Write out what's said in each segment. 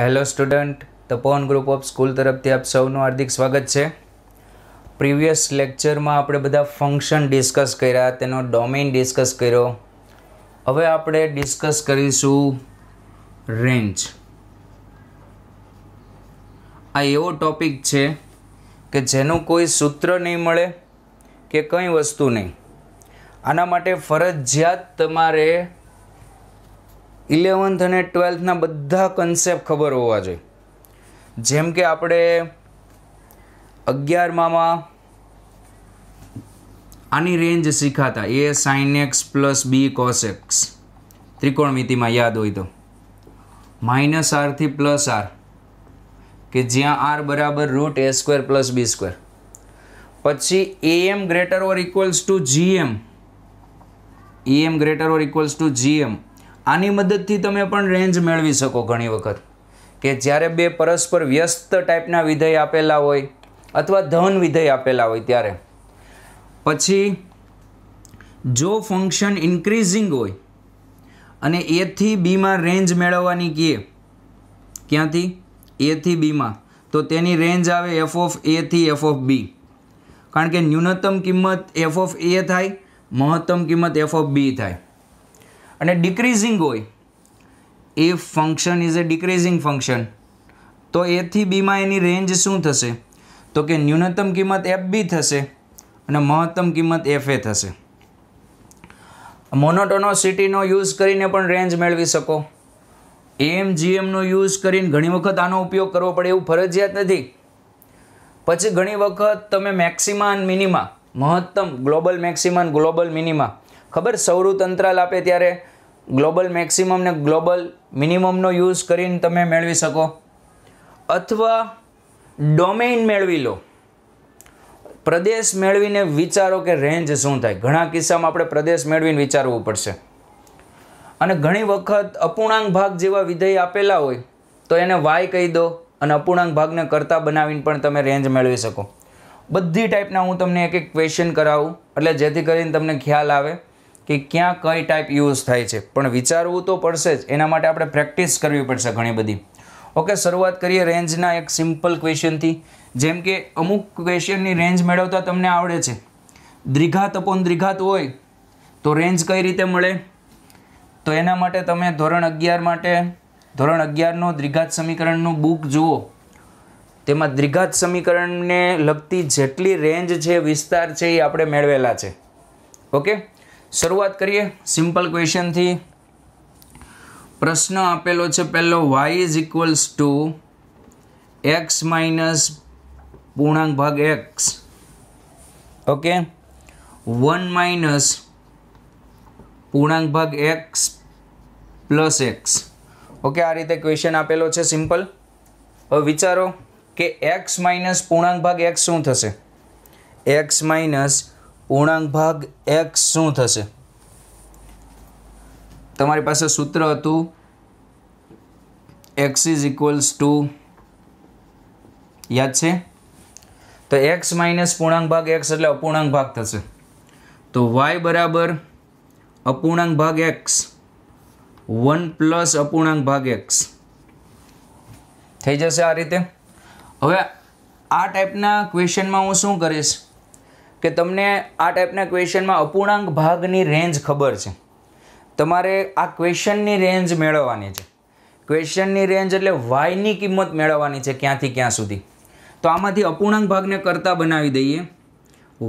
hello student Tapon group of school તરફથી આપ સૌનું હાર્દિક સ્વાગત છે પ્રીવિયસ લેક્ચરમાં આપણે બધા ફંક્શન ડિસ્કસ કર્યા તેનો ડોમેન ડિસ્કસ કર્યો હવે આપણે ડિસ્કસ કરીશું રેન્જ આ એવો ટોપિક છે કે જેનું કોઈ સૂત્ર નહીં મળે કે કંઈ વસ્તુ નહીં આના માટે ફરજિયાત તમારે ઇલેવન્થ અને ટ્વેલ્થના બધા કન્સેપ્ટ ખબર હોવા જોઈએ જેમ કે આપણે અગિયારમામાં આની રેન્જ શીખાતા a sine x plus b cos x ત્રિકોણમિતિમાં યાદ હોય તો માઇનસ આરથી પ્લસ આર કે જ્યાં આર બરાબર root a square plus b square પછી AM greater or equals to GM AM greater or equals to GM આની મદદથી તમે પણ રેન્જ મેળવી શકો ઘણી વખત કે જ્યારે બે પરસ્પર વ્યસ્ત ટાઈપના વિધેય આપેલા હોય અથવા ધન વિધેય આપેલા હોય ત્યારે પછી જો ફંક્શન ઇન્ક્રીઝિંગ હોય અને એથી બીમાં રેન્જ મેળવવાની કીએ ક્યાંથી એથી બીમાં તો તેની રેન્જ આવે એફ ઓફ એથી એફ ઓફ બી કારણ કે ન્યૂનતમ કિંમત એફ ઓફ એ થાય મહત્તમ કિંમત એફ ઓફ બી થાય અને ડિક્રીઝિંગ હોય a function is a decreasing function તો એથી બીમાં એની રેન્જ શું થશે તો કે ન્યૂનતમ કિંમત એફ બી થશે અને મહત્તમ કિંમત એફ એ થશે મોનોટોનોસિટીનો યુઝ કરીને પણ રેન્જ મેળવી શકો એમ જીએમનો યુઝ કરીને ઘણી વખત આનો ઉપયોગ કરવો પડે એવું ફરજિયાત નથી પછી ઘણી વખત તમે મેક્સિમા અને મિનિમા મહત્તમ ગ્લોબલ મેક્સિમા ગ્લોબલ મિનિમા ખબર સૌરુ તંત્રાલ આપે ત્યારે ગ્લોબલ મેક્સિમમ ને ગ્લોબલ મિનિમમનો યુઝ કરીને તમે મેળવી શકો અથવા ડોમેઇન મેળવી લો પ્રદેશ મેળવીને વિચારો કે રેન્જ શું થાય ઘણા કિસ્સામાં આપણે પ્રદેશ મેળવીને વિચારવું પડશે અને ઘણી વખત અપૂર્ણાંક ભાગ જેવા વિધેય આપેલા હોય તો એને વાય કહી દો અને અપૂર્ણાંક ભાગને કરતાં બનાવીને પણ તમે રેન્જ મેળવી શકો બધી ટાઈપના હું તમને એક એક ક્વેશ્ચન કરાવું એટલે જેથી કરીને તમને ખ્યાલ આવે કે ક્યાં કઈ ટાઈપ યુઝ થાય છે પણ વિચારવું તો પડશે જ એના માટે આપણે પ્રેક્ટિસ કરવી પડશે ઘણી બધી ઓકે શરૂઆત કરીએ રેન્જના એક સિમ્પલ ક્વેશ્ચનથી જેમ કે અમુક ક્વેશ્ચનની રેન્જ મેળવતા તમને આવડે છે દ્રિઘાત અપોન દ્રિઘાત હોય તો રેન્જ કઈ રીતે મળે તો એના માટે તમે ધોરણ અગિયાર માટે ધોરણ અગિયારનો દ્રિઘાત સમીકરણનું બુક જુઓ તેમાં દ્રિઘાત સમીકરણને લગતી જેટલી રેન્જ છે વિસ્તાર છે એ આપણે મેળવેલા છે ઓકે શરૂઆત કરીએ સિમ્પલ ક્વેશ્ચનથી પ્રશ્ન આપેલો છે પહેલો y is equals to x minus પૂર્ણાંક ભાગ એક્સ ઓકે વન માઇનસ પૂર્ણાંક ભાગ એક્સ પ્લસ એક્સ ઓકે આ રીતે ક્વેશ્ચન આપેલો છે સિમ્પલ હવે વિચારો કે એક્સ માઇનસ પૂર્ણાંક ભાગ એક્સ શું થશે એક્સ માઇનસ પૂર્ણાંક ભાગ એક્સ શું થશે તમારી પાસે સૂત્ર હતું એક્સ ઇઝ ઇક્વલ્સ ટુ યાદ છે તો એક્સ માઇનસ પૂર્ણાંક ભાગ એક્સ એટલે અપૂર્ણાંક ભાગ થશે તો વાય બરાબર અપૂર્ણાંક ભાગ એક્સ વન પ્લસ અપૂર્ણાંક ભાગ એક્સ થઈ જશે આ રીતે હવે આ ટાઈપના ક્વેશ્ચનમાં હું શું કરીશ કે તમને આ ટાઈપના ક્વેશ્ચનમાં અપૂર્ણાંક ભાગની રેન્જ ખબર છે તમારે આ ક્વેશ્ચનની રેન્જ મેળવવાની છે ક્વેશ્ચનની રેન્જ એટલે વાયની કિંમત મેળવવાની છે ક્યાંથી ક્યાં સુધી તો આમાંથી અપૂર્ણાંક ભાગને કરતાં બનાવી દઈએ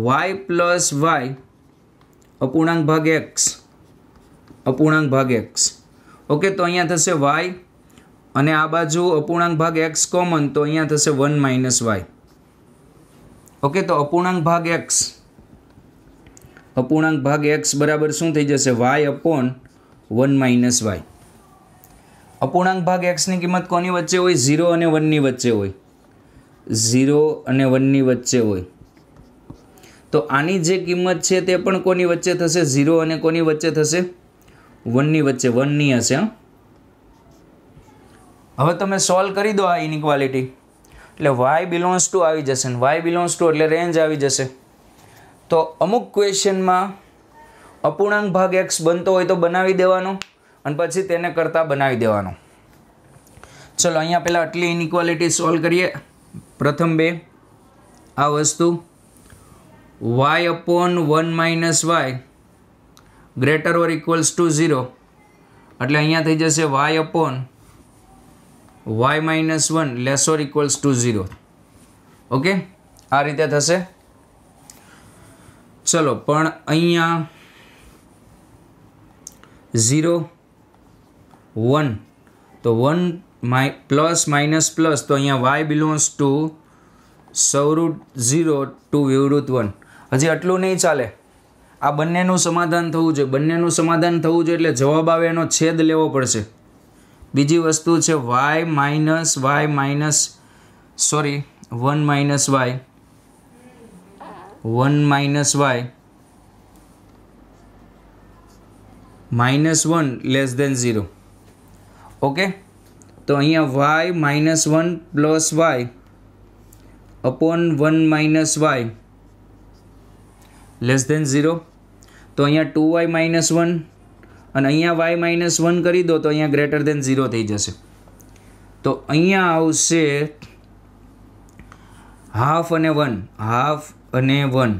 વાય પ્લસ વાય અપૂર્ણાંક ભાગ એક્સ અપૂર્ણાંક ભાગ એક્સ ઓકે તો અહીંયા થશે વાય અને આ બાજુ અપૂર્ણાંક ભાગ એક્સ કોમન તો અહીંયા થશે વન માઇનસ વાય ઓકે તો અપૂર્ણાંક ભાગ એક્સ અપૂર્ણાંક ભાગ એક્સ બરાબર શું થઈ જશે y upon one minus y અપૂર્ણાંક ભાગ એક્સની કિંમત કોની વચ્ચે હોય ઝીરો અને વનની વચ્ચે હોય ઝીરો અને વનની વચ્ચે હોય તો આની જે કિંમત છે તે પણ કોની વચ્ચે થશે ઝીરો અને કોની વચ્ચે થશે વનની વચ્ચે વનની હશે હવે તમે સોલ્વ કરી દો આ ઇનઇક્વાલિટી એટલે વાય બિલોન્સ ટુ આવી જશે ને વાય બિલોંગ્સ ટુ એટલે રેન્જ આવી જશે તો અમુક ક્વેશ્ચનમાં અપૂર્ણાંક ભાગ એક્સ બનતો હોય તો બનાવી દેવાનો અને પછી તેને કરતાં બનાવી દેવાનો ચલો અહીંયા પહેલાં આટલી ઇનઇક્વાલિટી સોલ્વ કરીએ પ્રથમ બે આ વસ્તુ y upon one minus y greater or equals to zero એટલે અહીંયા થઈ જશે y upon y minus one less or equals to zero okay આ રીતે થશે ચલો પણ અહીંયા ઝીરો વન તો વન માઇ પ્લસ માઇનસ પ્લસ તો અહીંયા વાય બિલોન્સ ટુ સવરૂટ ઝીરો ટુ વિવૃત વન હજી આટલું નહીં ચાલે આ બંનેનું સમાધાન થવું જોઈએ બંનેનું સમાધાન થવું જોઈએ એટલે જવાબ આવે એનો છેદ લેવો પડશે બીજી વસ્તુ છે y minus y minus sorry one minus y one minus y minus one less than zero okay તો અહીંયા y minus one plus y upon one minus y less than zero તો અહીંયા ટુ વાય માઇનસ વન અને અહીંયા y minus one કરી દો તો અહીંયા ગ્રેટર દેન ઝીરો થઈ જશે તો અહીંયા આવશે હાફ અને વન હાફ અને one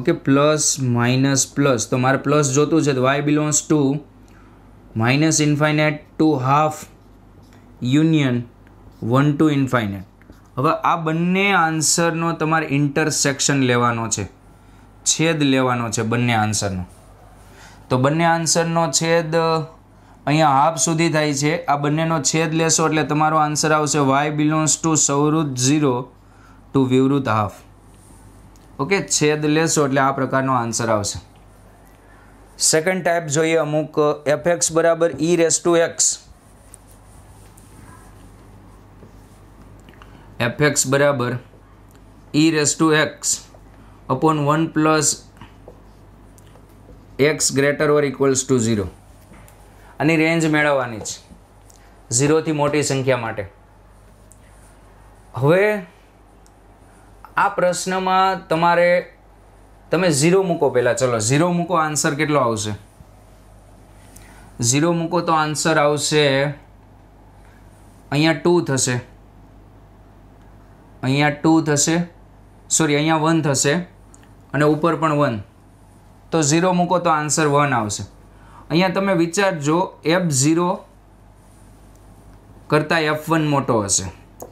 okay plus minus plus તો મારે પ્લસ જોતું છે તો y belongs to minus infinite to half union one to infinite હવે આ બંને આન્સરનો તમારે ઇન્ટરસેક્શન લેવાનો છે છેદ લેવાનો છે બંને આન્સરનો તો બંને આન્સરનો છેદ અહીંયા હાફ સુધી થાય છે આ બંનેનો છેદ લેશો એટલે તમારો આન્સર આવશે વાય બિલોન્સ ટુ સૌવૃત ઝીરો ટુ વિવૃત હાફ ઓકે છેદ લેશો એટલે આ પ્રકારનો આન્સર આવશે સેકન્ડ ટાઈપ જોઈએ અમુક એફ એક્સ બરાબર e raise to x f x બરાબર e raise to x upon one plus x greater or equals to zero આની રેન્જ મેળવવાની જ ઝીરોથી મોટી સંખ્યા માટે હવે આ પ્રશ્નમાં તમારે તમે ઝીરો મૂકો પહેલાં ચલો ઝીરો મૂકો આન્સર કેટલો આવશે ઝીરો મૂકો તો આન્સર આવશે અહીંયા ટુ થશે અહીંયા ટુ થશે સોરી અહીંયા વન થશે અને ઉપર પણ વન તો ઝીરો મૂકો તો આન્સર વન આવશે અહીંયા તમે વિચારજો એફ ઝીરો કરતાં એફ વન મોટો હશે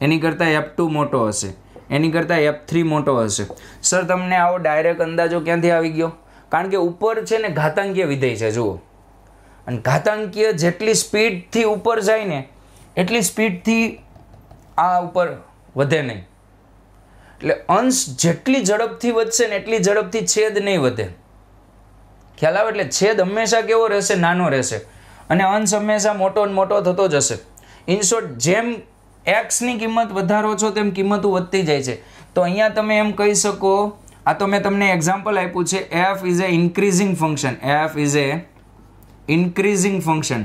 એની કરતાં એફ ટુ મોટો હશે એની કરતાં એફ થ્રી મોટો હશે સર તમને આવો ડાયરેક્ટ અંદાજો ક્યાંથી આવી ગયો કારણ કે ઉપર છે ને ઘાતાંકીય વિધેય છે જુઓ અને ઘાતાંકીય જેટલી સ્પીડથી ઉપર જાય ને એટલી સ્પીડથી આ ઉપર વધે નહીં એટલે અંશ જેટલી ઝડપથી વધશે ને એટલી ઝડપથી છેદ નહીં વધે ખ્યાલ આવે એટલે છેદ હંમેશા કેવો રહેશે નાનો રહેશે અને અંશ હંમેશા મોટો ને મોટો થતો જશે ઇન શોર્ટ જેમ એક્સની કિંમત વધારો છો તેમ કિંમતો વધતી જાય છે તો અહીંયા તમે એમ કહી શકો આ તો મેં તમને એક્ઝામ્પલ આપ્યું છે f is a increasing function f is a increasing function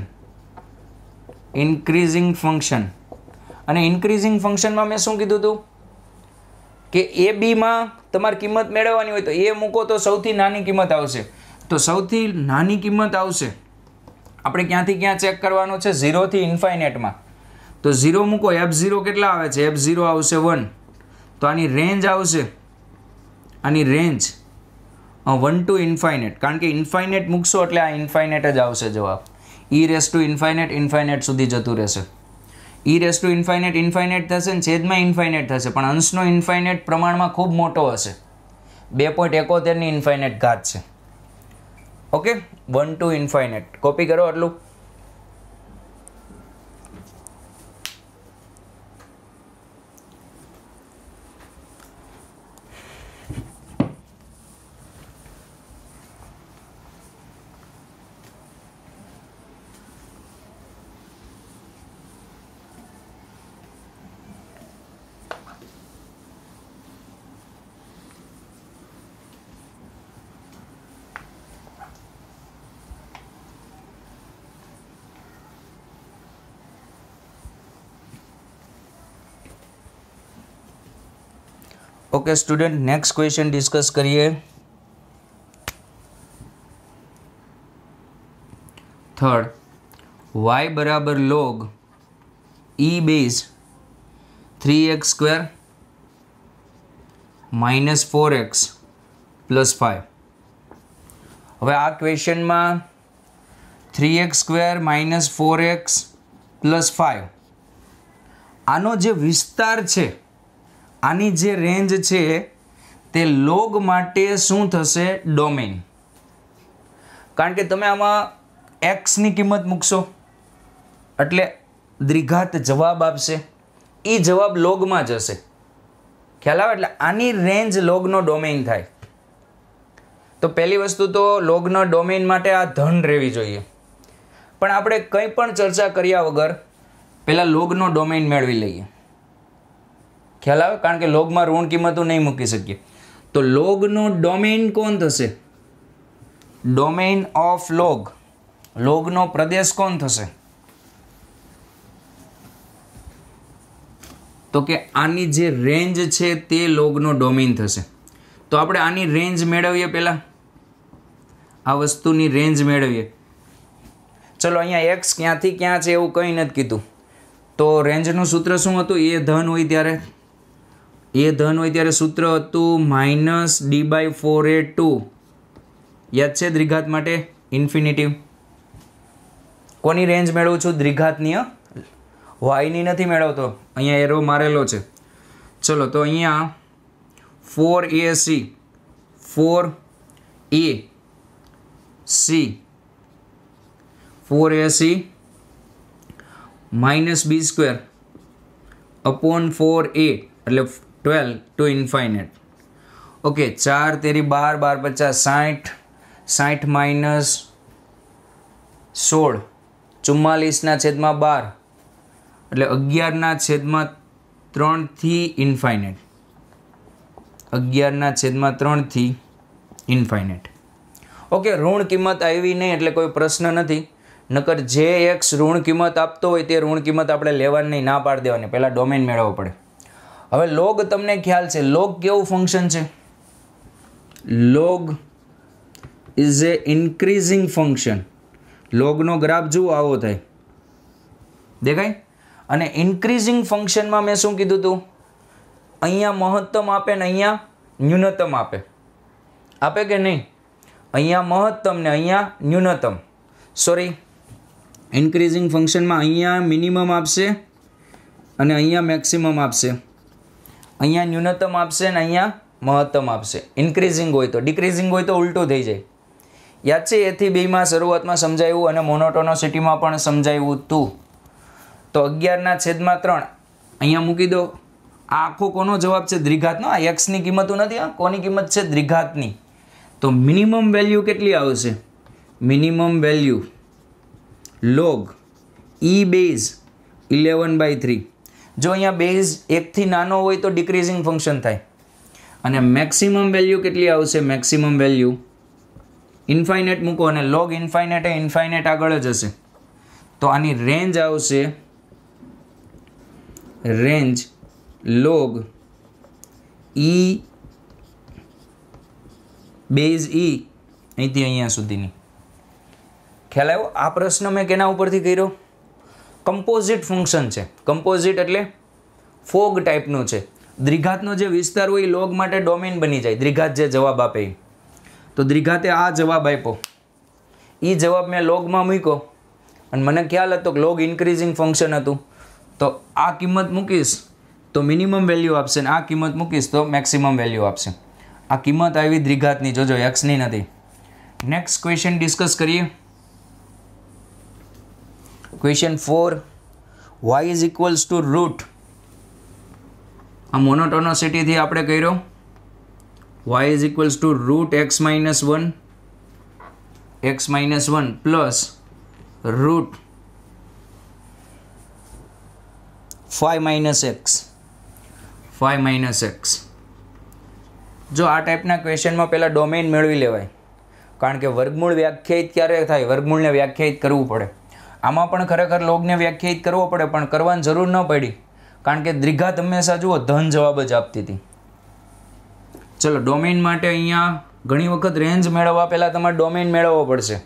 increasing function અને ઇન્ક્રીઝિંગ ફંક્શનમાં મેં શું કીધું હતું કે એ બીમાં તમારે કિંમત મેળવવાની હોય તો એ મૂકો તો સૌથી નાની કિંમત આવશે તો સૌથી નાની કિંમત આવશે આપણે ક્યાંથી ક્યાં ચેક કરવાનો છે ઝીરોથી ઇન્ફાઇનેટમાં તો ઝીરો મૂકો એફ ઝીરો કેટલા આવે છે એફ ઝીરો આવશે વન તો આની રેન્જ આવશે આની રેન્જ વન ટુ ઇન્ફાઇનેટ કારણ કે ઇન્ફાઇનેટ મૂકશો એટલે આ ઇન્ફાઇનેટ જ આવશે જવાબ e raise to infinite infinite સુધી જતું રહેશે e raise to infinite infinite થશે ને છેદમાં ઇન્ફાઇનેટ થશે પણ અંશનો ઇન્ફાઇનેટ પ્રમાણમાં ખૂબ મોટો હશે બે પોઈન્ટ એકોતેરની ઇન્ફાઇનેટ ઘાત છે okay one to infinite copy કરો આટલું okay student next question discuss કરીએ થર્ડ વાય બરાબર log e base three x square minus four x plus five હવે આ ક્વેશ્ચનમાં three x square minus four x plus five આનો જે વિસ્તાર છે આની જે રેન્જ છે તે લોગ માટે શું થશે ડોમેન કારણ કે તમે આમાં એક્સની કિંમત મૂકશો એટલે દ્વિઘાત જવાબ આપશે એ જવાબ લોગમાં જશે ખ્યાલ આવે એટલે આની રેન્જ લોગનો ડોમેન થાય તો પહેલી વસ્તુ તો લોગનો ડોમેન માટે આ ધન રહેવી જોઈએ પણ આપણે કંઈ પણ ચર્ચા કર્યા વગર પહેલાં લોગનો ડોમેન મેળવી લઈએ ખ્યાલ આવે કારણ કે લોગમાં ઋણ કિંમતો નહીં મૂકી શકીએ તો લોગનું ડોમેન કોણ થશે ડોમેન ઓફ લોગ લોગનો પ્રદેશ કોણ થશે તો કે આની જે રેન્જ છે તે લોગનો ડોમેન થશે તો આપણે આની રેન્જ મેળવીએ પહેલાં આ વસ્તુની રેન્જ મેળવીએ ચલો અહીંયા એક્સ ક્યાંથી ક્યાં છે એવું કંઈ નથી કીધું તો રેન્જનું સૂત્ર શું હતું એ ધન હોય ત્યારે એ ધન હોય ત્યારે સૂત્ર હતું minus d by four a ટુ યાદ છે દ્વિઘાત માટે ઇન્ફિનિટિવ કોની રેન્જ મેળવું છું દ્વિઘાતની વાયની નથી મેળવતો અહીંયા એરો મારેલો છે ચલો તો અહીંયા four a c four a c four a c minus b square upon four a એટલે ટ્વેલ્વ ટુ ઇન્ફાઇનેટ ઓકે ચાર તેરી બાર બાર પચાસ સાઠ સાઠ માઇનસ સોળ ચુમ્માલીસના છેદમાં બાર એટલે અગિયારના છેદમાં ત્રણથી ઇન્ફાઇનેટ અગિયારના છેદમાં ત્રણથી ઇન્ફાઇનેટ ઓકે ઋણ કિંમત આવી નહીં એટલે કોઈ પ્રશ્ન નથી નકર જે એક્સ ઋણ કિંમત આપતો હોય તે ઋણ કિંમત આપણે લેવાની ના પાડી દેવાની પહેલાં ડોમેન મેળવવો પડે હવે લોગ તમને ખ્યાલ છે લોગ કેવું ફંક્શન છે log is a increasing function લોગનો ગ્રાફ જુઓ આવો થાય દેખાય અને ઇન્ક્રીઝિંગ ફંક્શનમાં મેં શું કીધું હતું અહીંયા મહત્તમ આપે ને અહીંયા ન્યૂનતમ આપે આપે કે નહીં અહીંયા મહત્તમ ને અહીંયા ન્યૂનતમ સોરી ઇન્ક્રીઝિંગ ફંક્શનમાં અહીંયા મિનિમમ આપશે અને અહીંયા મેક્સિમમ આપશે અહીંયા ન્યૂનતમ આપશે ને અહીંયા મહત્તમ આપશે ઇન્ક્રીઝિંગ હોય તો ડિક્રીઝિંગ હોય તો ઉલટું થઈ જાય યાદ છે એથી બેમાં શરૂઆતમાં સમજાયું અને મોનોટોનોસિટીમાં પણ સમજાયું હતું તો અગિયારના છેદમાં ત્રણ અહીંયા મૂકી દો આ આખો કોનો જવાબ છે દ્વિઘાતનો આ એક્સની કિંમતો નથી આ કોની કિંમત છે દ્વિઘાતની તો મિનિમમ વેલ્યુ કેટલી આવશે minimum value log e base eleven by three જો અહીંયા બેઝ એકથી નાનો હોય તો ડિક્રીઝિંગ ફંક્શન થાય અને મેક્સિમમ વેલ્યુ કેટલી આવશે મેક્સિમમ વેલ્યુ ઇન્ફાઇનેટ મૂકો અને લોગ ઇન્ફાઇનેટ એ ઇન્ફાઇનેટ આગળ જ હશે તો આની રેન્જ આવશે range log e base e અહીંથી અહીંયા સુધીની ખ્યાલ આવ્યો આ પ્રશ્ન મેં કેના ઉપરથી કર્યો કમ્પોઝિટ ફંક્શન છે કમ્પોઝિટ એટલે ફોગ ટાઈપનું છે દ્રિઘાતનો જે વિસ્તાર હોય એ લોગ માટે ડોમેન બની જાય દ્રિઘાત જે જવાબ આપે એ તો દ્રિઘાતે આ જવાબ આપ્યો એ જવાબ મેં લોગમાં મૂક્યો અને મને ખ્યાલ હતો કે લોગ ઇન્ક્રીઝિંગ ફંક્શન હતું તો આ કિંમત મૂકીશ તો મિનિમમ વેલ્યુ આપશે ને આ કિંમત મૂકીશ તો મેક્સિમમ વેલ્યુ આપશે આ કિંમત આવી દ્રિઘાતની જોજો એક્સની નથી નેક્સ્ટ ક્વેશ્ચન ડિસ્કસ કરીએ question four y is equals to root આ મોનોટોનોસિટીથી આપણે કર્યો y is equals to root x minus one x minus one plus root five minus x five minus x જો આ ટાઈપના ક્વેશ્ચનમાં પહેલાં ડોમેન મેળવી લેવાય કારણ કે વર્ગમૂળ વ્યાખ્યાયિત ક્યારે થાય વર્ગમૂળને વ્યાખ્યાયિત કરવું પડે આમાં પણ ખરેખર લોગને વ્યાખ્યાયિત કરવો પડે પણ કરવાની જરૂર ન પડી કારણ કે દ્રિઘાત હંમેશા જુઓ ધન જવાબ જ આપતી હતી ચલો ડોમેન માટે અહીંયા ઘણી વખત રેન્જ મેળવવા પહેલાં તમારે ડોમેન મેળવવો પડશે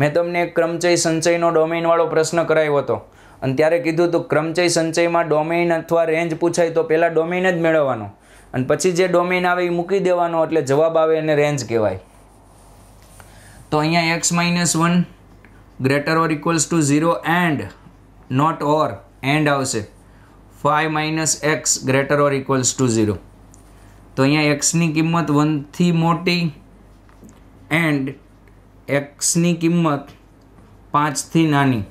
મેં તમને ક્રમચય સંચયનો ડોમેનવાળો પ્રશ્ન કરાવ્યો હતો અને ત્યારે કીધું તો ક્રમચય સંચયમાં ડોમેન અથવા રેન્જ પૂછાય તો પહેલાં ડોમેન જ મેળવવાનો અને પછી જે ડોમેન આવે એ મૂકી દેવાનો એટલે જવાબ આવે એને રેન્જ કહેવાય તો અહીંયા x minus one greater or equals to zero and not or and આવશે five minus x greater or equals to zero તો અહીંયા એક્સની કિંમત વનથી મોટી એન્ડ એક્સની કિંમત પાંચથી નાની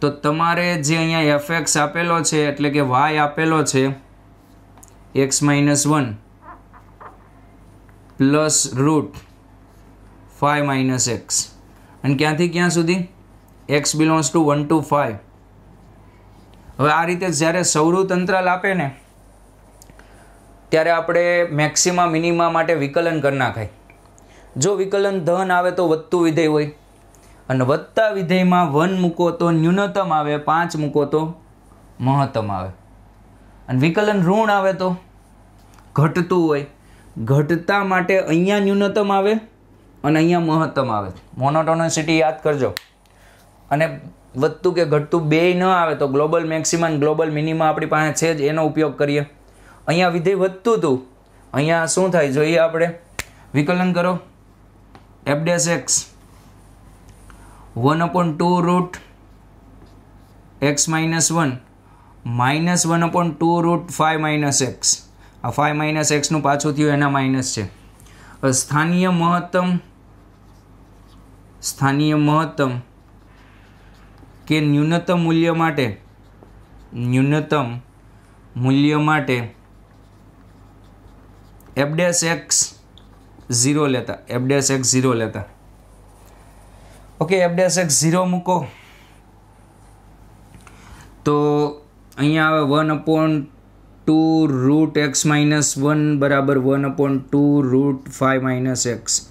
તો તમારે જે અહીંયા એફ એક્સ આપેલો છે એટલે કે વાય આપેલો છે x minus one plus root five minus x અને ક્યાંથી ક્યાં સુધી x belongs to one to five હવે આ રીતે જ્યારે સૌરતંત્રાલ આપે ને ત્યારે આપણે મેક્સિમા મિનિમા માટે વિકલન કરી નાખાય જો વિકલન ધન આવે તો વધતું વિધેય હોય અને વધતા વિધેયમાં વન મૂકો તો ન્યૂનતમ આવે પાંચ મૂકો તો મહત્તમ આવે અને વિકલન ઋણ આવે તો ઘટતું હોય ઘટતા માટે અહીંયા ન્યૂનતમ આવે અને અહીંયા મહત્તમ આવે છે મોનોટોનસિટી યાદ કરજો અને વધતું કે ઘટતું બેય ન આવે તો ગ્લોબલ મેક્સિમમ ગ્લોબલ મિનિમમ આપણી પાસે છે જ એનો ઉપયોગ કરીએ અહીંયા વિધેય વધતું હતું અહીંયા શું થાય જોઈએ આપણે વિકલન કરો f dash x one upon two root x minus one minus one upon two root five minus x આ ફાઇવ માઇનસ એક્સનું પાછું થયું એના માઇનસ છે સ્થાનીય મહત્તમ સ્થાનીય મહત્તમ કે ન્યૂનતમ મૂલ્ય માટે ન્યૂનતમ મૂલ્ય માટે એફડેસ એક્સ ઝીરો લેતા એફડેસ એક્સ ઝીરો લેતા ઓકે એફડેસ એક્સ ઝીરો મૂકો તો અહીંયા આવે one upon two root x minus one બરાબર one upon two root five minus x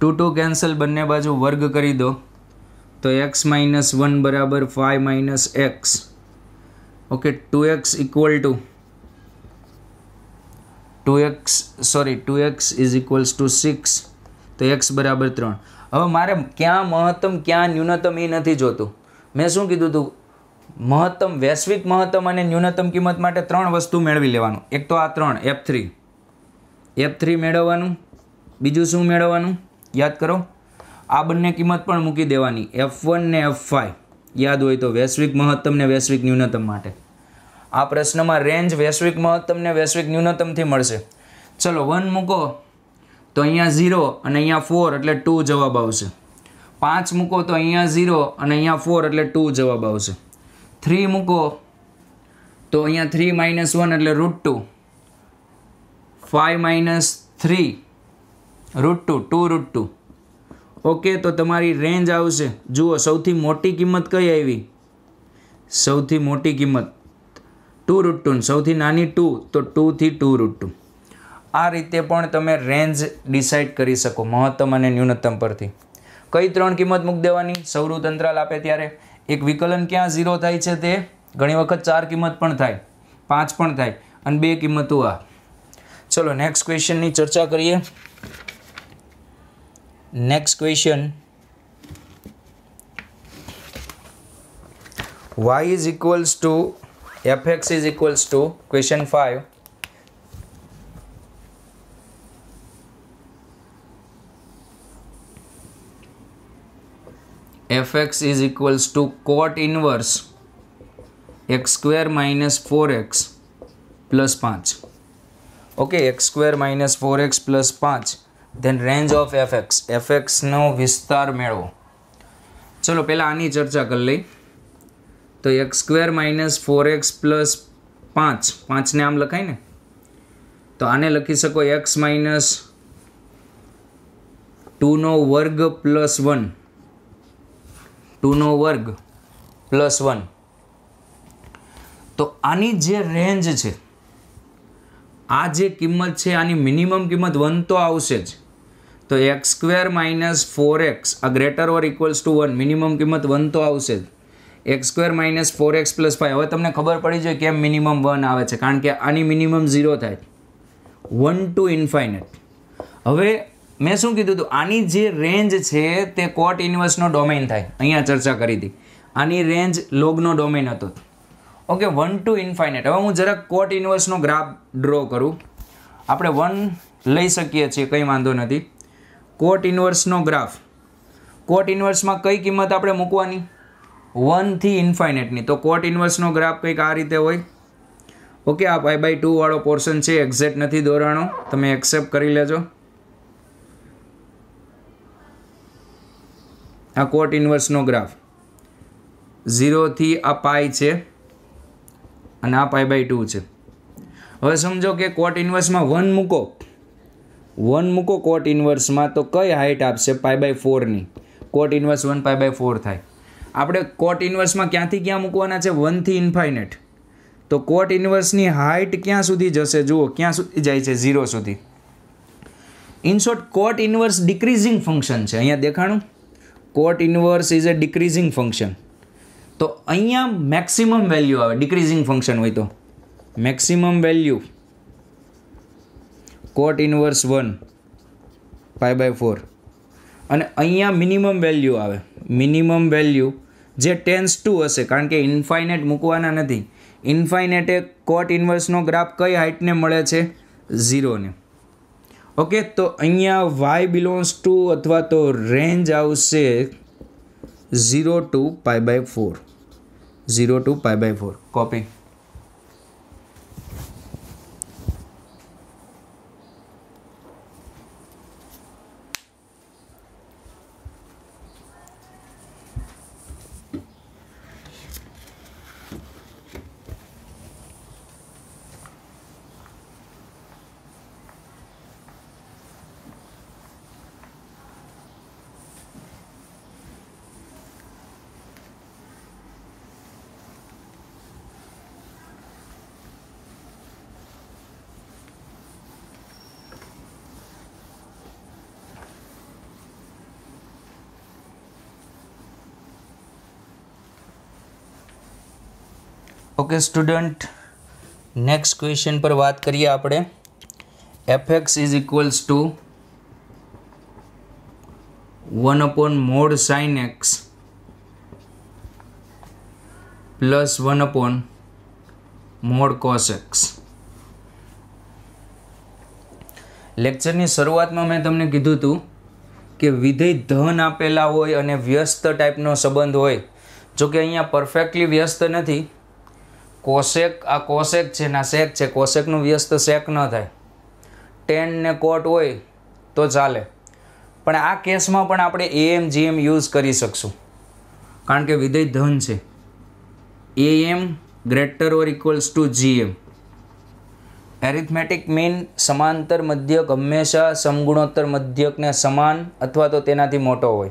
two two cancel બંને બાજુ વર્ગ કરી દો તો એક્સ માઇનસ વન બરાબર five minus x okay two x equal to two x sorry two x is equals to six તો x બરાબર ત્રણ હવે મારે ક્યાં મહત્તમ ક્યાં ન્યૂનતમ એ નથી જોતું મેં શું કીધું હતું મહત્તમ વૈશ્વિક મહત્તમ અને ન્યૂનતમ કિંમત માટે ત્રણ વસ્તુ મેળવી લેવાનું એક તો આ ત્રણ એફ થ્રી એફ થ્રી મેળવવાનું બીજું શું મેળવવાનું યાદ કરો આ બંને કિંમત પણ મૂકી દેવાની એફ વન ને એફ ફાઇવ યાદ હોય તો વૈશ્વિક મહત્તમ ને વૈશ્વિક ન્યૂનતમ માટે આ પ્રશ્નમાં રેન્જ વૈશ્વિક મહત્તમ ને વૈશ્વિક ન્યૂનતમથી મળશે ચલો વન મૂકો તો અહીંયા ઝીરો અને અહીંયા ફોર એટલે ટુ જવાબ આવશે પાંચ મૂકો તો અહીંયા ઝીરો અને અહીંયા ફોર એટલે ટુ જવાબ આવશે થ્રી મૂકો તો અહીંયા થ્રી માઇનસ વન એટલે root two five minus three root two two root two okay તો તમારી રેન્જ આવશે જુઓ સૌથી મોટી કિંમત કઈ આવી સૌથી મોટી કિંમત ટુ રૂટ ટુ સૌથી નાની ટુ તો ટુથી ટુ રૂટ ટુ આ રીતે પણ તમે રેન્જ ડિસાઇડ કરી શકો મહત્તમ અને ન્યૂનતમ પરથી કઈ ત્રણ કિંમત મૂકી દેવાની સૌરુ અંતરાલ આપે ત્યારે એક વિકલન ક્યાં ઝીરો થાય છે તે ઘણી વખત ચાર કિંમત પણ થાય પાંચ પણ થાય અને બે કિંમતો આ ચલો નેક્સ્ટ ક્વેશ્ચનની ચર્ચા કરીએ Next question y is equals to fx is equals to question 5 fx is equals to cot inverse x square minus 4x plus 5 okay x square minus 4x plus 5 then range of f x એફએક્સનો વિસ્તાર મેળવો ચલો પહેલાં આની ચર્ચા કરી લઈ તો એક square minus four x plus પાંચ પાંચને આમ લખાય ને તો આને લખી શકો એક્સ માઇનસ ટુનો વર્ગ પ્લસ વન ટુનો વર્ગ પ્લસ વન તો આની જે રેન્જ છે આ જે કિંમત છે આની મિનિમમ કિંમત વન તો આવશે જ તો x square minus four x આ greater or equals to one minimum કિંમત વન તો આવશે જ x square minus four x plus five હવે તમને ખબર પડી જાય કેમ મિનિમમ વન આવે છે કારણ કે આની મિનિમમ ઝીરો થાય વન ટુ ઇન્ફાઇનેટ હવે મેં શું કીધું હતું આની જે રેન્જ છે તે કોટ ઇન્વર્સનો ડોમેન થાય અહીંયા ચર્ચા કરી હતી આની રેન્જ લોગનો ડોમેન હતો ઓકે વન ટુ ઇન્ફાઇનેટ હવે હું જરાક કોટ ઇન્વર્સનો ગ્રાફ ડ્રો કરું આપણે વન લઈ શકીએ છીએ કંઈ વાંધો નથી કોટ ઇન્વર્સનો ગ્રાફ કોટ ઇન્વર્સમાં કઈ કિંમત આપણે મૂકવાની વનથી ઇન્ફાઇનેટની તો કોટ ઇન્વર્સનો ગ્રાફ કંઈક આ રીતે હોય ઓકે આ પાઈ બાય ટુવાળો પોર્શન છે એક્ઝેક્ટ નથી દોરાણો તમે એક્સેપ્ટ કરી લેજો આ કોટ ઇન્વર્સનો ગ્રાફ ઝીરોથી આ પાય છે અને આ પાય બાય ટુ છે હવે સમજો કે કોટ ઇન્વર્સમાં વન મૂકો વન મૂકો કોટ ઇન્વર્સમાં તો કઈ હાઇટ આપશે પાય બાય ફોરની cot inverse one pi by four થાય આપણે કોટ ઇન્વર્સમાં ક્યાંથી ક્યાં મૂકવાના છે વનથી ઇન્ફાઇનેટ તો કોટ ઇન્વર્સની હાઇટ ક્યાં સુધી જશે જુઓ ક્યાં સુધી જાય છે ઝીરો સુધી in short cot inverse decreasing function છે અહીંયા દેખાણું cot inverse is a decreasing function તો અહીંયા મેક્સિમમ વેલ્યુ આવે ડિક્રીઝિંગ ફંક્શન હોય તો maximum value cot inverse one pi by four અને અહીંયા મિનિમમ વેલ્યુ આવે મિનિમમ વેલ્યુ જે ટેન્સ ટુ હશે કારણ કે ઇન્ફાઇનેટ મૂકવાના નથી ઇન્ફાઇનેટે કોટ ઇન્વર્સનો ગ્રાફ કઈ હાઇટને મળે છે ઝીરોને ઓકે તો અહીંયા વાય બિલોન્સ ટુ અથવા તો રેન્જ આવશે zero to pi by four zero to pi by four copy okay student next question પર વાત કરીએ આપણે f x is equals to one upon mod sine x plus one upon mod cos x લેક્ચરની શરૂઆતમાં મેં તમને કીધું હતું કે વિધેય ધન આપેલા હોય અને વ્યસ્ત ટાઈપનો સંબંધ હોય જો કે અહીંયા પરફેક્ટલી વ્યસ્ત નથી કોશેક આ કોશેક છે ના શેક છે કોશેકનું વ્યસ્ત શેક ન થાય ટેન ને કોટ હોય તો ચાલે પણ આ કેસમાં પણ આપણે એએમ જીએમ યુઝ કરી શકશું કારણ કે વિધેય ધન છે AM greater or equals to GM arithmetic mean સમાંતર મધ્યક હંમેશા સમગુણોત્તર મધ્યકને સમાન અથવા તો તેનાથી મોટો હોય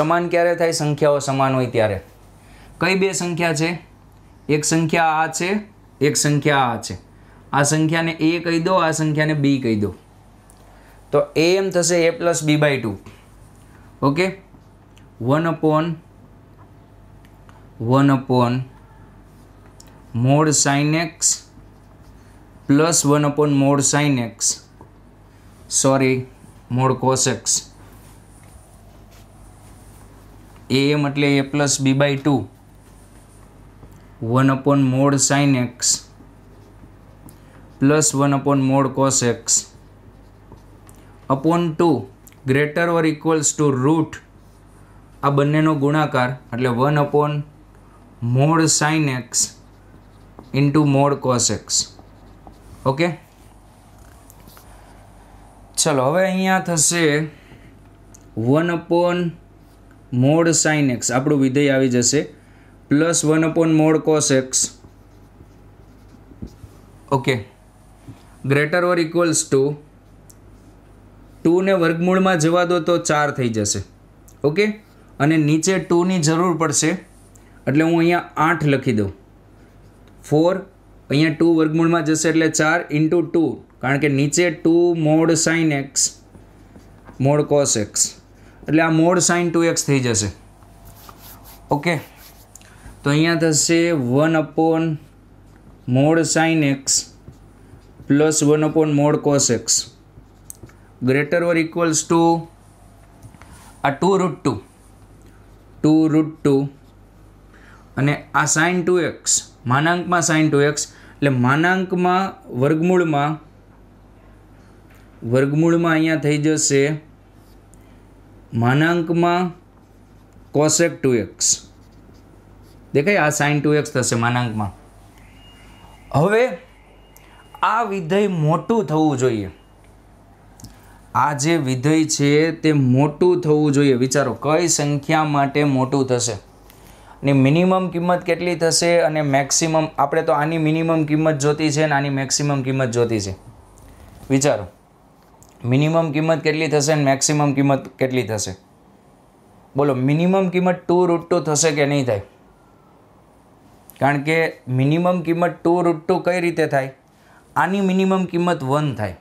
સમાન ક્યારે થાય સંખ્યાઓ સમાન હોય ત્યારે કઈ બે સંખ્યા છે એક સંખ્યા આ છે એક સંખ્યા આ છે આ સંખ્યાને એ કહી દો આ સંખ્યાને બી કહી દો તો એ એમ થશે A plus B by two okay one upon one upon mod sine x plus one upon mod sine x sorry mod cos x M એટલે A plus B by two one upon mod sine x plus one upon mod cos x upon two greater or equals to root આ બંનેનો ગુણાકાર એટલે one upon mod sine x into mod cos x okay ચલો હવે અહીંયા થશે one upon mod sine x આપણું વિધેય આવી જશે plus one upon mod cos x okay greater or equals to ટુને વર્ગમૂળમાં જવા દો તો ચાર થઈ જશે ઓકે અને નીચે ટુની જરૂર પડશે એટલે હું અહીંયા આઠ લખી દઉં ફોર અહીંયા ટુ વર્ગમૂળમાં જશે એટલે ચાર ઇન્ટુ ટુ કારણ કે નીચે two mod sine x mod cos x એટલે આ મોડ સાઇન ટુ એક્સ થઈ જશે ઓકે તો અહીંયા થશે one upon mod sine x plus one upon mod cos x greater or equals to આ two root two two root two અને આ સાઇન ટુ એક્સ માનાંકમાં સાઇન ટુ એક્સ એટલે માનાંકમાં વર્ગમૂળમાં વર્ગમૂળમાં અહીંયા થઈ જશે માનાંકમાં કોસેક ટુ એક્સ દેખાય આ સાઇન ટુ એક્સ થશે માનાંકમાં હવે આ વિધેય મોટું થવું જોઈએ આ જે વિધેય છે તે મોટું થવું જોઈએ વિચારો કઈ સંખ્યા માટે મોટું થશે ને મિનિમમ કિંમત કેટલી થશે અને મેક્સિમમ આપણે તો આની મિનિમમ કિંમત જોતી છે અને આની મેક્સિમમ કિંમત જોતી છે વિચારો મિનિમમ કિંમત કેટલી થશે અને મેક્સિમમ કિંમત કેટલી થશે બોલો મિનિમમ કિંમત ટુ રૂટ ટુ થશે કે નહીં થાય કારણ કે મિનિમમ કિંમત ટુ રૂટ ટુ કઈ રીતે થાય આની મિનિમમ કિંમત વન થાય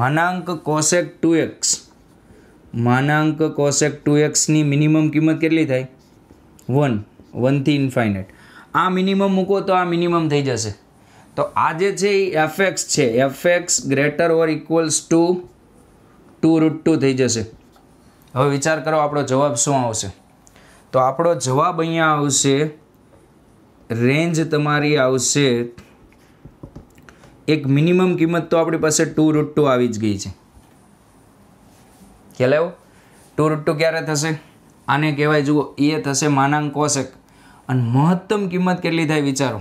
માનાંક કોસેક ટુ એક્સ માનાંક કોસેક ટુ એક્સની મિનિમમ કિંમત કેટલી થાય વન વનથી ઇન્ફાઇનાઇટ આ મિનિમમ મૂકો તો આ મિનિમમ થઈ જશે તો આ જે છે એ એફ એક્સ છે f x greater or equals to two root two થઈ જશે હવે વિચાર કરો આપણો જવાબ શું આવશે તો આપણો જવાબ અહીંયા આવશે રેન્જ તમારી આવશે એક મિનિમમ કિંમત તો આપણી પાસે ટુ રૂટ ટુ આવી જ ગઈ છે ખ્યાલ આવ્યો ટુ રૂટ ટુ ક્યારે થશે આને કહેવાય જુઓ એ થશે માનાંક કોશક અને મહત્તમ કિંમત કેટલી થાય વિચારો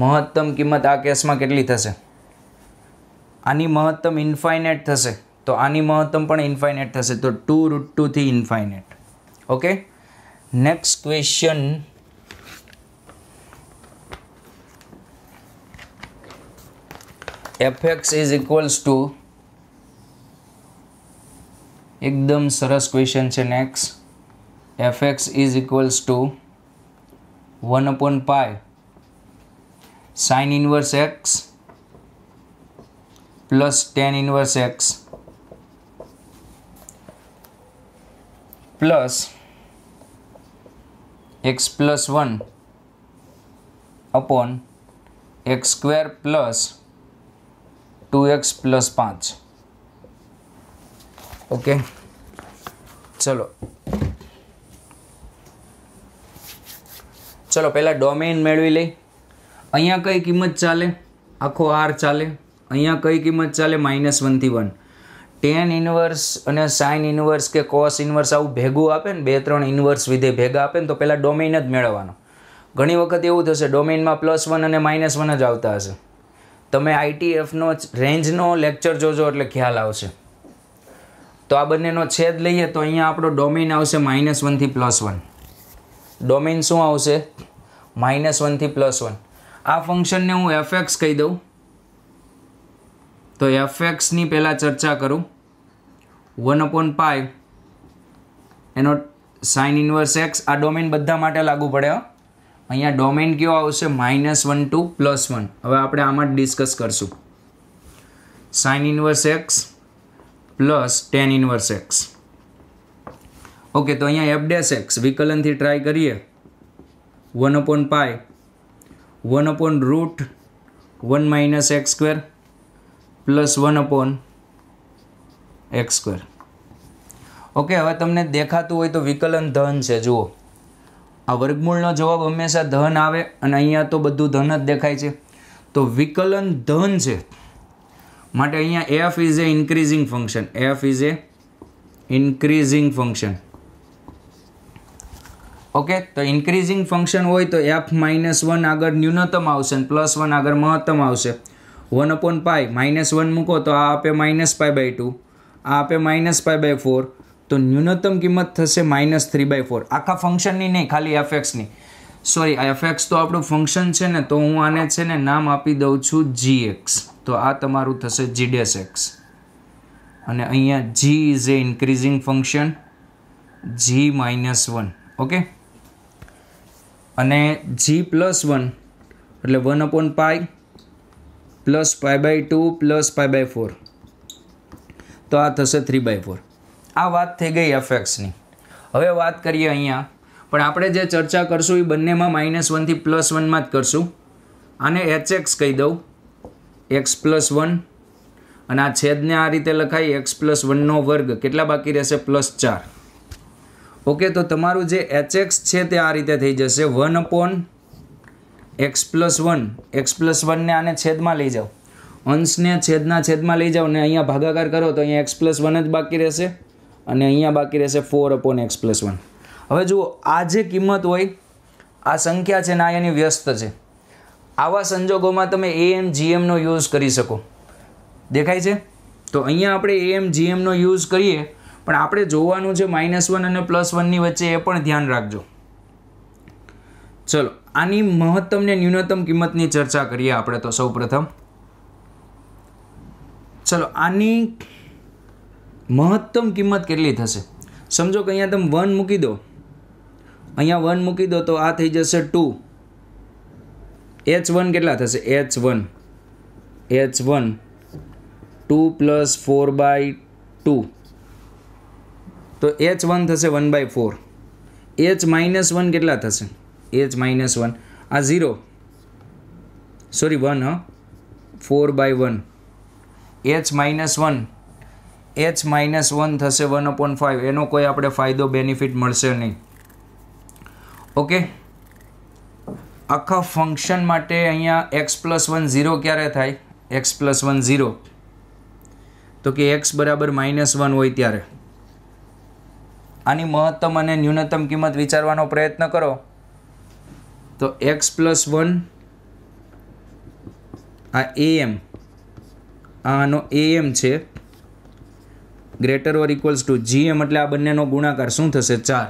મહત્તમ કિંમત આ કેસમાં કેટલી થશે આની મહત્તમ ઇન્ફાઇનેટ થશે તો આની મહત્તમ પણ ઇન્ફાઇનેટ થશે તો ટુ રૂટ ટુથી infinite okay next question f x is equals to એકદમ સરસ ક્વેશ્ચન છે next f x is equals to one upon pi sine inverse x plus tan inverse x plus x plus one upon x square plus two x plus પાંચ okay ચલો ચલો પહેલાં domain મેળવી લઈ અહીંયા કઈ કિંમત ચાલે આખો આર ચાલે અહીંયા કઈ કિંમત ચાલે માઇનસ વનથી વન ટેન ઇન્વર્સ અને સાઇન ઇન્વર્સ કે કોસ ઇન્વર્સ આવું ભેગું આપે ને બે ત્રણ ઇન્વર્સ વિધે ભેગા આપે ને તો પહેલાં ડોમેઇન જ મેળવવાનો ઘણી વખત એવું થશે ડોમેનમાં પ્લસ વન અને માઇનસ વન જ આવતા હશે તમે આઈટીએફનો રેન્જનો લેક્ચર જોજો એટલે ખ્યાલ આવશે તો આ બંનેનો છેદ લઈએ તો અહીંયા આપણો ડોમિન આવશે માઇનસ વનથી પ્લસ વન ડોમિન શું આવશે માઇનસ વનથી પ્લસ વન આ ફંક્શનને હું એફએક્સ કહી દઉં તો એફએક્સની પહેલાં ચર્ચા કરું વન અપોન પાય એનો સાઇન ઇન્વર્સ એક્સ આ ડોમિન બધા માટે લાગુ પડે અહીંયા ડોમેન કયો આવશે minus one two plus one હવે આપણે આમાં જ ડિસ્કસ કરશું sine inverse x plus tan inverse x okay તો અહીંયા એફ ડેસ એક્સ વિકલનથી ટ્રાય કરીએ one upon pi one upon root one minus x square plus one upon x square okay હવે તમને દેખાતું હોય તો વિકલન ધન છે જુઓ આ વર્ગમૂળનો જવાબ હંમેશા ધન આવે અને અહીંયા તો બધું ધન જ દેખાય છે તો વિકલન ધન છે માટે અહીંયા f is a increasing function f is a increasing function okay તો ઇન્ક્રીઝિંગ ફંક્શન હોય તો એફ માઇનસ વન આગળ ન્યૂનતમ આવશે અને પ્લસ વન આગળ મહત્તમ આવશે one upon pi minus one મૂકો તો આ આપે માઇનસ પાય બાય ટુ આ આપે માઇનસ પાય બાય ફોર તો ન્યૂનતમ કિંમત થશે માઇનસ થ્રી બાય ફોર આખા ફંક્શનની નહીં ખાલી એફએક્સની સોરી આ એફએક્સ તો આપણું ફંક્શન છે ને તો હું આને છે ને નામ આપી દઉં છું જી એક્સ તો આ તમારું થશે જી એક્સ અને અહીંયા g is a increasing function g minus one okay અને જી પ્લસ વન એટલે one upon pi plus pi by two plus pi by four તો આ થશે થ્રી બાય ફોર આ વાત થઈ ગઈ એફએક્સની હવે વાત કરીએ અહીંયા પણ આપણે જે ચર્ચા કરશું એ બંનેમાં માઇનસ વનથી પ્લસ વનમાં જ કરશું આને એચ એક્સ કહી દઉં એક્સ પ્લસ વન અને આ છેદને આ રીતે લખાય એક્સ પ્લસ વનનો વર્ગ કેટલા બાકી રહેશે પ્લસ ચાર ઓકે તો તમારું જે એચ એક્સ છે તે આ રીતે થઈ જશે one upon x plus one x plus વનને આને છેદમાં લઈ જાઓ અંશને છેદના છેદમાં લઈ જાઓ ને અહીંયા ભાગાકાર કરો તો અહીંયા એક્સ પ્લસ વન જ બાકી રહેશે અને અહીંયા બાકી રહેશે four upon x plus one હવે જુઓ આ જે કિંમત હોય આ સંખ્યા છે ને આ એની વ્યસ્ત છે આવા સંજોગોમાં તમે એએમ જીએમનો યુઝ કરી શકો દેખાય છે તો અહીંયા આપણે એએમ જીએમનો યુઝ કરીએ પણ આપણે જોવાનું છે માઇનસ વન અને પ્લસ વનની વચ્ચે એ પણ ધ્યાન રાખજો ચલો આની મહત્તમ ને ન્યૂનતમ કિંમતની ચર્ચા કરીએ આપણે તો સૌ પ્રથમ ચલો આની મહત્તમ કિંમત કેટલી થશે સમજો કે અહીંયા તમે વન મૂકી દો અહીંયા વન મૂકી દો તો આ થઈ જશે ટુ એચ વન કેટલા થશે H one H one two plus four by two તો એચ વન થશે one by four H minus one કેટલા થશે એચ માઇનસ વન આ zero sorry one H four by one H minus one H minus one થશે one upon five એનો કોઈ આપણે ફાયદો બેનિફિટ મળશે નહીં ઓકે આખા ફંક્શન માટે અહીંયા એક્સ પ્લસ વન ઝીરો ક્યારે થાય એક્સ પ્લસ વન ઝીરો તો કે એક્સ બરાબર માઇનસ વન હોય ત્યારે આની મહત્તમ અને ન્યૂનતમ કિંમત વિચારવાનો પ્રયત્ન કરો તો એક્સ પ્લસ વન આ એએમ આનો એએમ છે greater or equals to G GM એટલે આ બંનેનો ગુણાકાર શું થશે ચાર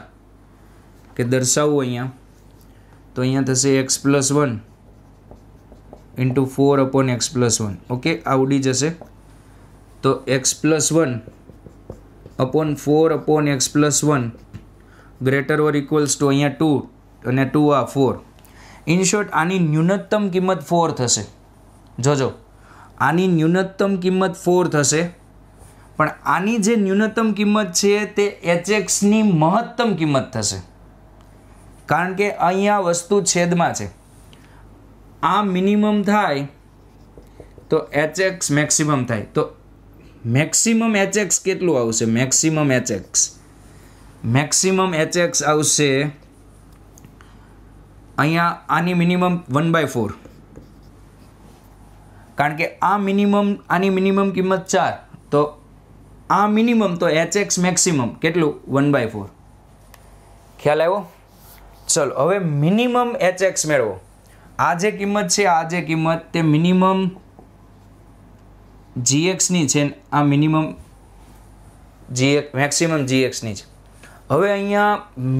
કે દર્શાવવું અહીંયા તો અહીંયા થશે x plus one into four upon x plus one okay આવડી જશે તો x plus one upon four upon x plus one greater or equals to અહીંયા ટુ અને ટુ આ ફોર ઇન શોર્ટ આની ન્યૂનતમ કિંમત ફોર થશે જોજો આની ન્યૂનતમ કિંમત ફોર થશે પણ આની જે ન્યૂનતમ કિંમત છે તે એચએક્સની મહત્તમ કિંમત થશે કારણ કે અહીંયા વસ્તુ છેદમાં છે આ મિનિમમ થાય તો એચએક્સ મેક્સિમમ થાય તો મેક્સિમમ એચએક્સ કેટલું આવશે મેક્સિમમ એચએક્સ મેક્સિમમ એચએક્સ આવશે અહીંયા આની મિનિમમ વન બાય ફોર કારણ કે આ મિનિમમ આની મિનિમમ કિંમત ચાર તો આ મિનિમમ તો એચ એક્સ મેક્સિમમ કેટલું વન બાય ફોર ખ્યાલ આવ્યો ચલો હવે મિનિમમ એચ એક્સ મેળવો આ જે કિંમત છે આ જે કિંમત તે મિનિમમ જીએક્સની છે આ મિનિમમ જીએક્સ મેક્સિમમ જીએક્સની છે હવે અહીંયા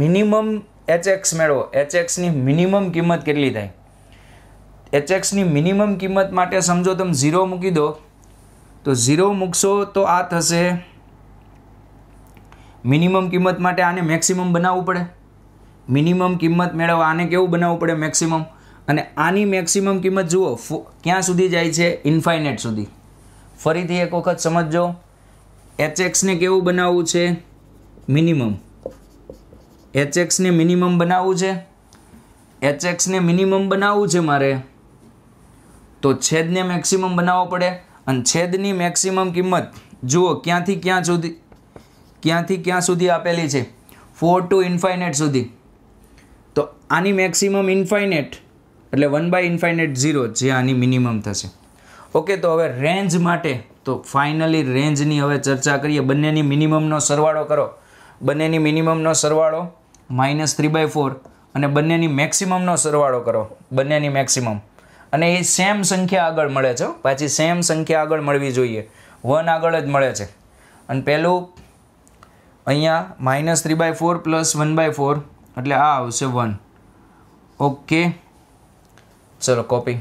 મિનિમમ એચ એક્સ મેળવો એચ એક્સની મિનિમમ કિંમત કેટલી થાય એચ એક્સની મિનિમમ કિંમત માટે સમજો તમે ઝીરો મૂકી દો તો ઝીરો મૂકશો તો આ થશે મિનિમમ કિંમત માટે આને મેક્સિમમ બનાવવું પડે મિનિમમ કિંમત મેળવવા આને કેવું બનાવવું પડે મેક્સિમમ અને આની મેક્સિમમ કિંમત જુઓ ક્યાં સુધી જાય છે ઇન્ફાઇનેટ સુધી ફરીથી એક વખત સમજો એચએક્સને કેવું બનાવવું છે મિનિમમ એચએક્સને મિનિમમ બનાવવું છે એચએક્સને મિનિમમ બનાવવું છે મારે તો છેદને મેક્સિમમ બનાવવો પડે અને છેદની મેક્સિમમ કિંમત જુઓ ક્યાંથી ક્યાં સુધી ક્યાંથી ક્યાં સુધી આપેલી છે ફોર ટુ ઇન્ફાઇનેટ સુધી તો આની મેક્સિમમ ઇન્ફાઇનેટ એટલે વન બાય ઇન્ફાઇનેટ ઝીરો જે આની મિનિમમ થશે ઓકે તો હવે રેન્જ માટે તો ફાઇનલી રેન્જની હવે ચર્ચા કરીએ બંનેની મિનિમમનો સરવાળો કરો બંનેની મિનિમમનો સરવાળો માઇનસ થ્રી બાય ફોર અને બંનેની મેક્સિમમનો સરવાળો કરો બંનેની મેક્સિમમ અને એ સેમ સંખ્યા આગળ મળે છે પાછી સેમ સંખ્યા આગળ મળવી જોઈએ વન આગળ જ મળે છે અને પહેલું અહીંયા minus three by four plus one by four એટલે આ આવશે વન ઓકે ચલો કોપી